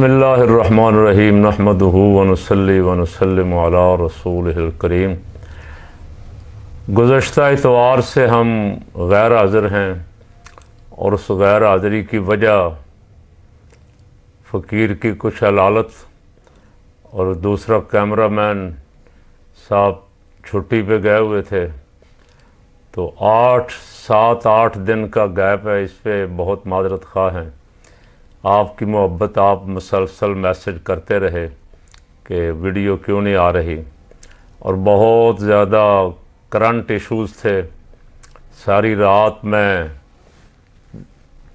बसमीम नहमद वनसली वनसलम रसूल करीम गुज्त इतवार से हम गैर हाज़िर हैं और उस गैर हाज़री की वजह फ़कीर की कुछ हलालत और दूसरा कैमरा मैन साहब छुट्टी पे गए हुए थे तो आठ सात आठ दिन का गैप है इस पर बहुत माजरत खा हैं आपकी मोहब्बत आप मुसलसल मैसेज करते रहे कि वीडियो क्यों नहीं आ रही और बहुत ज़्यादा करंट इश्यूज़ थे सारी रात मैं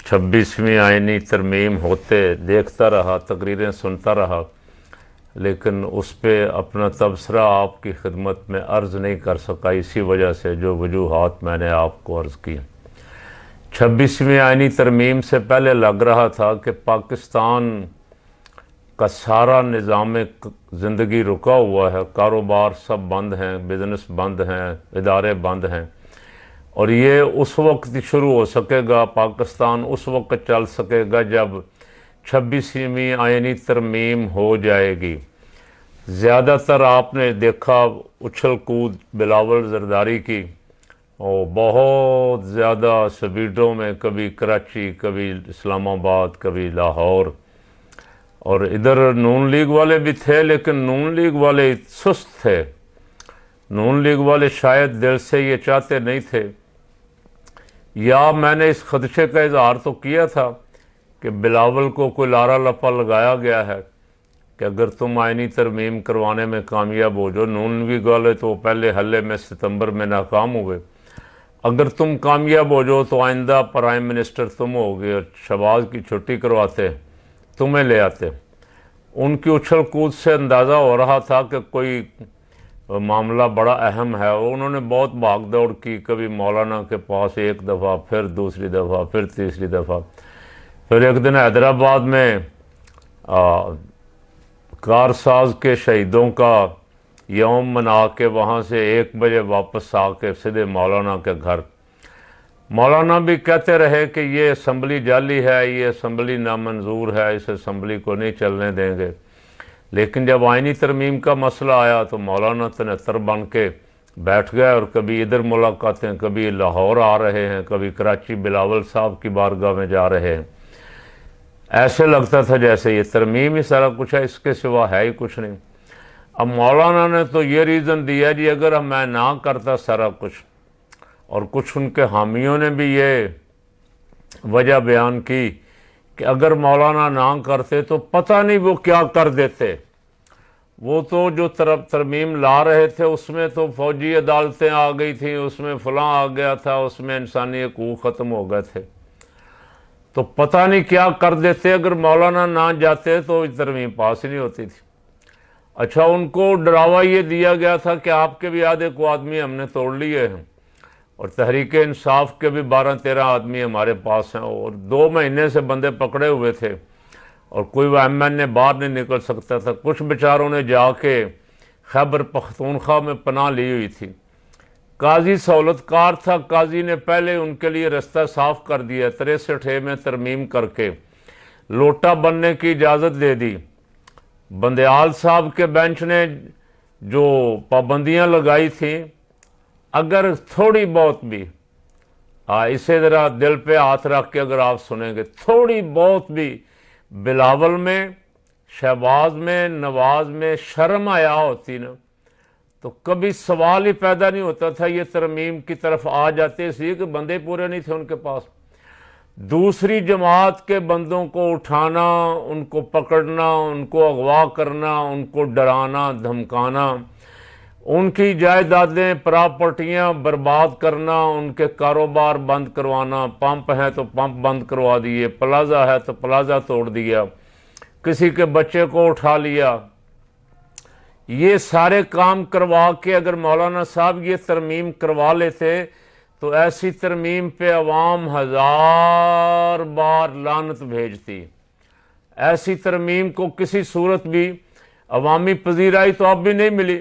छब्बीसवीं आइनी तरमीम होते देखता रहा तकरीरें सुनता रहा लेकिन उस पर अपना तबसरा आपकी खिदमत में अर्ज़ नहीं कर सका इसी वजह से जो वजूहत मैंने आपको अर्ज़ किए छब्बीसवीं आइनी तरमीम से पहले लग रहा था कि पाकिस्तान का सारा निज़ाम ज़िंदगी रुका हुआ है कारोबार सब बंद हैं बिज़नेस बंद हैं इदारे बंद हैं और ये उस वक्त शुरू हो सकेगा पाकिस्तान उस वक्त चल सकेगा जब छब्बीसवीं आइनी तरमीम हो जाएगी ज़्यादातर आपने देखा उछल कूद बिलावल जरदारी की और बहुत ज़्यादा स्पीडों में कभी कराची कभी इस्लामाबाद कभी लाहौर और इधर नून लीग वाले भी थे लेकिन नून लीग वाले सुस्त थे नून लीग वाले शायद दिल से ये चाहते नहीं थे या मैंने इस खदशे का इजहार तो किया था कि बिलावल को कोई लारा लपा लगाया गया है कि अगर तुम आइनी तरमीम करवाने में कामयाब हो जो नून लीग वाले तो पहले हल्ले में सितंबर में नाकाम हुए अगर तुम कामयाब हो जाओ तो आइंदा प्राइम मिनिस्टर तुम होगे और शबाज की छुट्टी करवाते तुम्हें ले आते उनकी उछल कूद से अंदाज़ा हो रहा था कि कोई मामला बड़ा अहम है उन्होंने बहुत भाग दौड़ की कभी मौलाना के पास एक दफ़ा फिर दूसरी दफ़ा फिर तीसरी दफ़ा फिर एक दिन हैदराबाद में कारसाज के शहीदों का यौम मना के वहाँ से एक बजे वापस आके सीधे मौलाना के घर मौलाना भी कहते रहे कि ये असम्बली जाली है ये असम्बली नामंजूर है इस असम्बली को नहीं चलने देंगे लेकिन जब आइनी तरमीम का मसला आया तो मौलाना तनहत्तर बन के बैठ गए और कभी इधर मुलाकातें कभी लाहौर आ रहे हैं कभी कराची बिलावल साहब की बारगाह में जा रहे हैं ऐसे लगता था जैसे ये तरमीम ही सारा कुछ है इसके सिवा है ही कुछ नहीं अब मौलाना ने तो ये रीज़न दिया जी अगर मैं ना करता सारा कुछ और कुछ उनके हामियों ने भी ये वजह बयान की कि अगर मौलाना ना करते तो पता नहीं वो क्या कर देते वो तो जो तरफ तरमीम ला रहे थे उसमें तो फौजी अदालतें आ गई थी उसमें फलां आ गया था उसमें इंसानी हकूक ख़त्म हो गए थे तो पता नहीं क्या कर देते अगर मौलाना ना जाते तो तरमीम पास ही नहीं होती थी अच्छा उनको डरावा ये दिया गया था कि आपके भी आधे को आदमी हमने तोड़ लिए हैं और तहरीक इंसाफ के भी बारह तेरह आदमी हमारे पास हैं और दो महीने से बंदे पकड़े हुए थे और कोई एम एन ए बाहर नहीं निकल सकता था कुछ बेचारों ने जाके खैबर पख्तूनख्वा में पनाह ली हुई थी काजी सहूलतकार था काजी ने पहले उनके लिए रास्ता साफ़ कर दिया तिरसठ ए में तरमीम करके लोटा बनने की इजाज़त दे दी बंदयाल साहब के बेंच ने जो पाबंदियां लगाई थी अगर थोड़ी बहुत भी आ, इसे ज़रा दिल पे हाथ रख के अगर आप सुनेंगे थोड़ी बहुत भी बिलावल में शहबाज में नवाज में शर्म आया होती ना तो कभी सवाल ही पैदा नहीं होता था ये तरमीम की तरफ आ जाते इसलिए कि बंदे पूरे नहीं थे उनके पास दूसरी जमात के बंदों को उठाना उनको पकड़ना उनको अगवा करना उनको डराना धमकाना उनकी जायदादें प्रॉपर्टियां बर्बाद करना उनके कारोबार बंद करवाना पंप है तो पंप बंद करवा दिए प्लाजा है तो प्लाजा तोड़ दिया किसी के बच्चे को उठा लिया ये सारे काम करवा के अगर मौलाना साहब ये तरमीम करवा लेते तो ऐसी तरमीम पे अवाम हज़ार बार लानत भेजती ऐसी तरमीम को किसी सूरत भी अवामी पजीराई तो अब भी नहीं मिली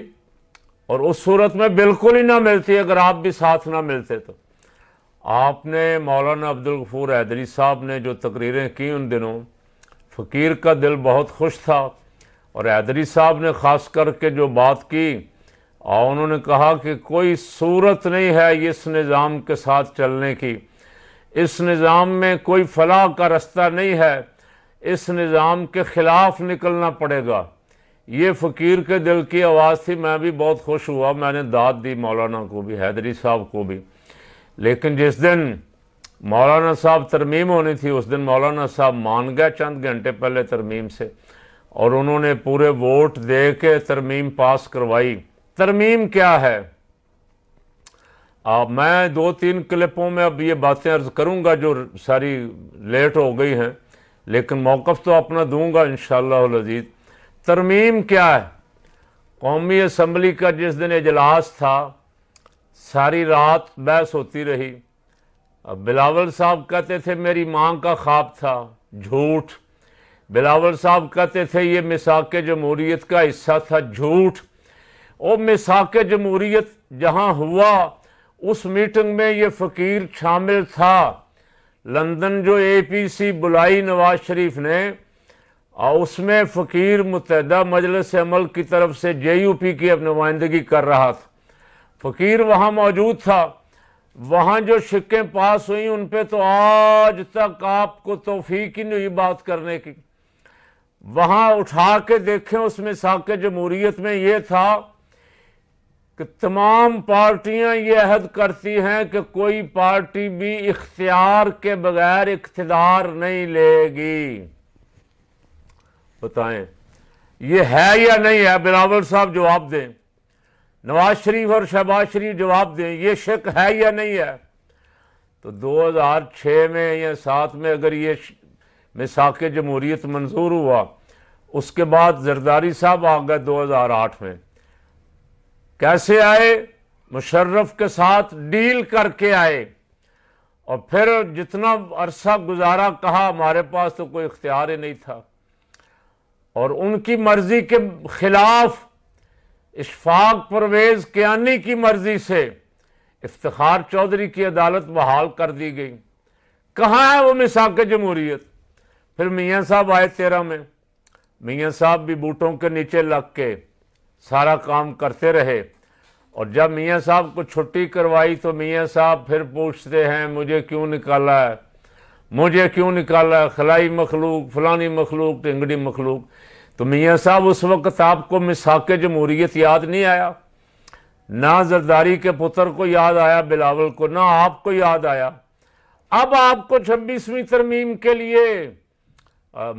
और उस सूरत में बिल्कुल ही ना मिलती अगर आप भी साथ ना मिलते तो आपने मौलाना अब्दुल गफूर हैदरी साहब ने जो तकरीरें की उन दिनों फ़कीर का दिल बहुत खुश था और हैदरी साहब ने ख़ास करके जो बात की और उन्होंने कहा कि कोई सूरत नहीं है इस निज़ाम के साथ चलने की इस निज़ाम में कोई फलाह का रास्ता नहीं है इस निज़ाम के ख़िलाफ़ निकलना पड़ेगा ये फ़कीर के दिल की आवाज़ थी मैं भी बहुत खुश हुआ मैंने दाद दी मौलाना को भी हैदरी साहब को भी लेकिन जिस दिन मौलाना साहब तरमीम होनी थी उस दिन मौलाना साहब मान गए चंद घंटे पहले तरमीम से और उन्होंने पूरे वोट दे के तरमीम पास करवाई तरमीम क्या है आ, मैं दो तीन क्लिपों में अब ये बातें अर्ज करूँगा जो सारी लेट हो गई हैं लेकिन मौक़ तो अपना दूंगा इन शजीद तरमीम क्या है कौमी असम्बली का जिस दिन इजलास था सारी रात बहस होती रही अब बिलावल साहब कहते थे मेरी माँ का ख्वाब था झूठ बिलावल साहब कहते थे ये मिसाक जमहूरीत का हिस्सा था झूठ वो मिसाक जमहूरीत जहाँ हुआ उस मीटिंग में ये फ़कीर शामिल था लंदन जो ए पी सी बुलाई नवाज शरीफ ने और उसमें फ़कीर मुतहदा मजलस अमल की तरफ से जे यू पी की अब नुमाइंदगी कर रहा था फ़कीर वहाँ मौजूद था वहाँ जो शिक्कें पास हुई उन पर तो आज तक आपको तोफीक ही नहीं बात करने की वहाँ उठा के देखें उसमें साक जमहूरीत में ये था कि तमाम पार्टियां ये अहद करती हैं कि कोई पार्टी भी इख्तियार के बगैर इकतदार नहीं लेगी बताएं ये है या नहीं है बिलावल साहब जवाब दें नवाज शरीफ और शहबाज शरीफ जवाब दें ये शक है या नहीं है तो 2006 में या सात में अगर ये मिसाक जमहूरीत मंजूर हुआ उसके बाद जरदारी साहब आ गए 2008 में कैसे आए मुशर्रफ के साथ डील करके आए और फिर जितना अरसा गुजारा कहा हमारे पास तो कोई इख्तियार ही नहीं था और उनकी मर्ज़ी के ख़िलाफ़ इशफाक परवेज़ कियानी की मर्ज़ी से इफ्तार चौधरी की अदालत बहाल कर दी गई कहाँ है वो मिसाक जमहूरीत फिर मियाँ साहब आए तेरह में मियाँ साहब भी बूटों के नीचे लग के सारा काम करते रहे और जब मियाँ साहब को छुट्टी करवाई तो मियाँ साहब फिर पूछते हैं मुझे क्यों निकाला है मुझे क्यों निकाला है खलाई मखलूक फलानी मखलूक टिंगड़ी मखलूक तो मियाँ साहब उस वक्त आपको मिसाक जमहूरीत याद नहीं आया ना जरदारी के पुत्र को याद आया बिलावल को ना आपको याद आया अब आपको छब्बीसवीं तरमीम के लिए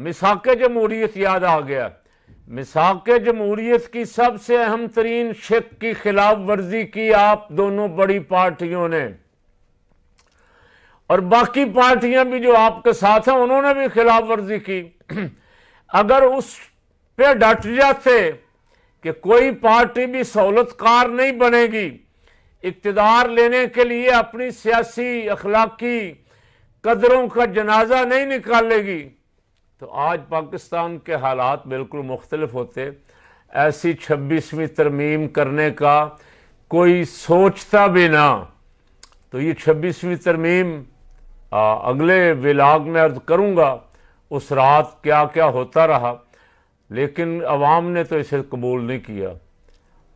मिसाक जमहूरीत याद आ गया मिसाक जमहूरीत की सबसे अहम तरीन शिक की खिलाफ वर्जी की आप दोनों बड़ी पार्टियों ने और बाकी पार्टियां भी जो आपके साथ हैं उन्होंने भी खिलाफ वर्जी की अगर उस पे डट जाते कि कोई पार्टी भी सहूलतकार नहीं बनेगी इकतदार लेने के लिए अपनी सियासी अखलाकी कदरों का जनाजा नहीं निकालेगी तो आज पाकिस्तान के हालात बिल्कुल मुख्तलफ होते ऐसी छब्बीसवीं तरमीम करने का कोई सोचता भी ना तो ये छब्बीसवीं तरमीम अगले विलाग में अर्ज करूँगा उस रात क्या क्या होता रहा लेकिन अवाम ने तो इसे कबूल नहीं किया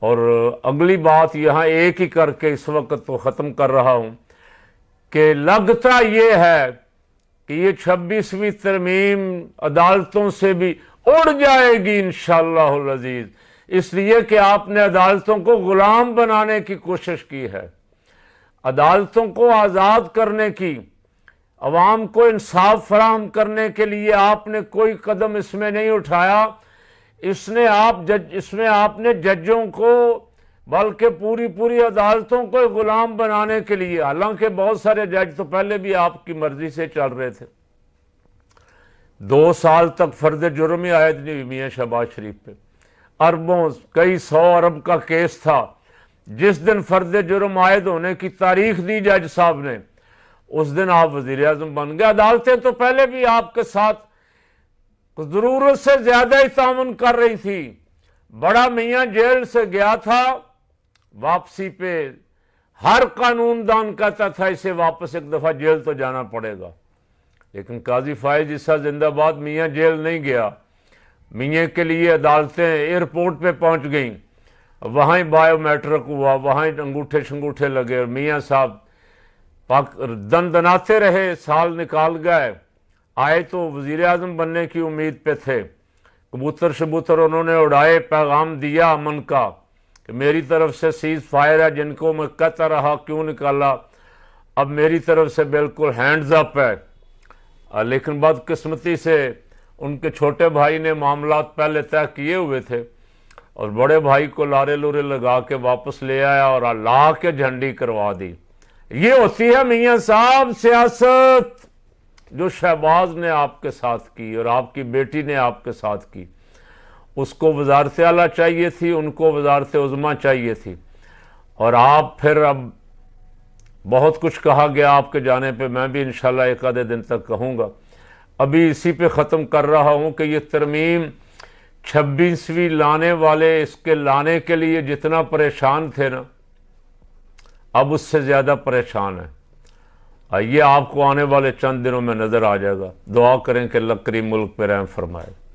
और अगली बात यहाँ एक ही करके इस वक्त तो ख़त्म कर रहा हूँ कि लगता ये है कि ये छब्बीसवीं तरमीम अदालतों से भी उड़ जाएगी इन शजीज़ इसलिए कि आपने अदालतों को गुलाम बनाने की कोशिश की है अदालतों को आज़ाद करने की अवाम को इंसाफ फराहम करने के लिए आपने कोई कदम इसमें नहीं उठाया इसने आप जज इसमें आपने जजों को बल्कि पूरी पूरी अदालतों को गुलाम बनाने के लिए हालांकि बहुत सारे जज तो पहले भी आपकी मर्जी से चल रहे थे दो साल तक फर्द जुर्म ही आयद नहीं हुई मियाँ शहबाज शरीफ पे अरबों कई सौ अरब का केस था जिस दिन फर्द जुर्म आयद होने की तारीख दी जज साहब ने उस दिन आप वजीर अजम बन गए अदालतें तो पहले भी आपके साथ ज़रूरत से ज़्यादा ही तामन कर रही थी बड़ा मियाँ जेल से गया था वापसी पे हर कानून दान कहता था इसे वापस एक दफ़ा जेल तो जाना पड़ेगा लेकिन काजी फायज ईसा जिंदाबाद मियाँ जेल नहीं गया मियाँ के लिए अदालतें एयरपोर्ट पे पहुंच गईं वहाँ ही बायोमेट्रिक हुआ वहाँ अंगूठे शंगूठे लगे और मियाँ साहब पाक दन दनाते रहे साल निकाल गए आए तो वजीर अजम बनने की उम्मीद पे थे कबूतर शबूतर उन्होंने उड़ाए पैगाम दिया अमन का कि मेरी तरफ से सीज फायर है जिनको मैं कहता रहा क्यों निकाला अब मेरी तरफ से बिल्कुल हैंड्स अप है लेकिन बदकस्मती से उनके छोटे भाई ने मामला पहले तय किए हुए थे और बड़े भाई को लारे लूरे लगा के वापस ले आया और ला के झंडी करवा दी ये होती है मियाँ साहब सियासत जो शहबाज ने आपके साथ की और आपकी बेटी ने आपके साथ की उसको वजारत आला चाहिए थी उनको वजारत उज़मा चाहिए थी और आप फिर अब बहुत कुछ कहा गया आपके जाने पर मैं भी इन एक आधे दिन तक कहूँगा अभी इसी पर ख़त्म कर रहा हूँ कि ये तरमीम छब्बीसवीं लाने वाले इसके लाने के लिए जितना परेशान थे ना अब उससे ज़्यादा परेशान है ये आपको आने वाले चंद दिनों में नज़र आ जाएगा दुआ करें कि लकड़ी मुल्क पर रहम फरमाए